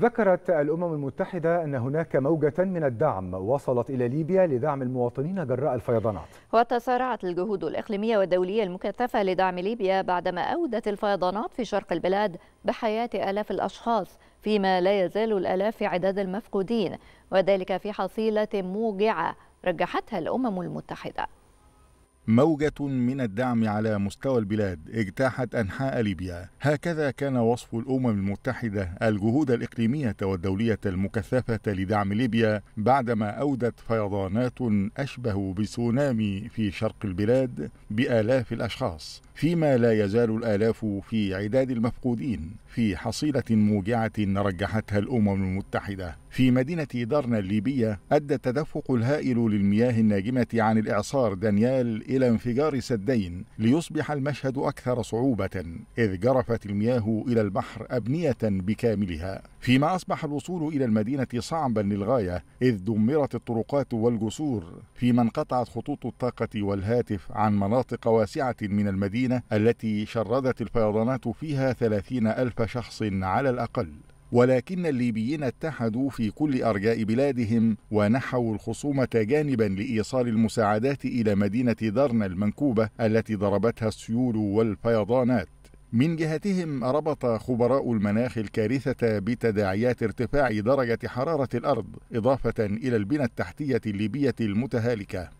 ذكرت الأمم المتحدة أن هناك موجة من الدعم وصلت إلى ليبيا لدعم المواطنين جراء الفيضانات وتسارعت الجهود الإقليمية والدولية المكثفة لدعم ليبيا بعدما أودت الفيضانات في شرق البلاد بحياة آلاف الأشخاص فيما لا يزال الآلاف في عدد المفقودين وذلك في حصيلة موجعة رجحتها الأمم المتحدة موجة من الدعم على مستوى البلاد اجتاحت أنحاء ليبيا هكذا كان وصف الأمم المتحدة الجهود الإقليمية والدولية المكثفة لدعم ليبيا بعدما أودت فيضانات أشبه بسونامي في شرق البلاد بآلاف الأشخاص فيما لا يزال الآلاف في عداد المفقودين في حصيلة موجعة رجحتها الأمم المتحدة في مدينة درنا الليبية أدى التدفق الهائل للمياه الناجمة عن الإعصار دانيال إلى انفجار سدين ليصبح المشهد أكثر صعوبة إذ جرفت المياه إلى البحر أبنية بكاملها فيما أصبح الوصول إلى المدينة صعبا للغاية إذ دمرت الطرقات والجسور فيما انقطعت خطوط الطاقة والهاتف عن مناطق واسعة من المدينة التي شردت الفيضانات فيها ثلاثين ألف شخص على الأقل ولكن الليبيين اتحدوا في كل أرجاء بلادهم ونحوا الخصومة جانبا لإيصال المساعدات إلى مدينة درنا المنكوبة التي ضربتها السيول والفيضانات من جهتهم ربط خبراء المناخ الكارثة بتداعيات ارتفاع درجة حرارة الأرض إضافة إلى البنى التحتية الليبية المتهالكة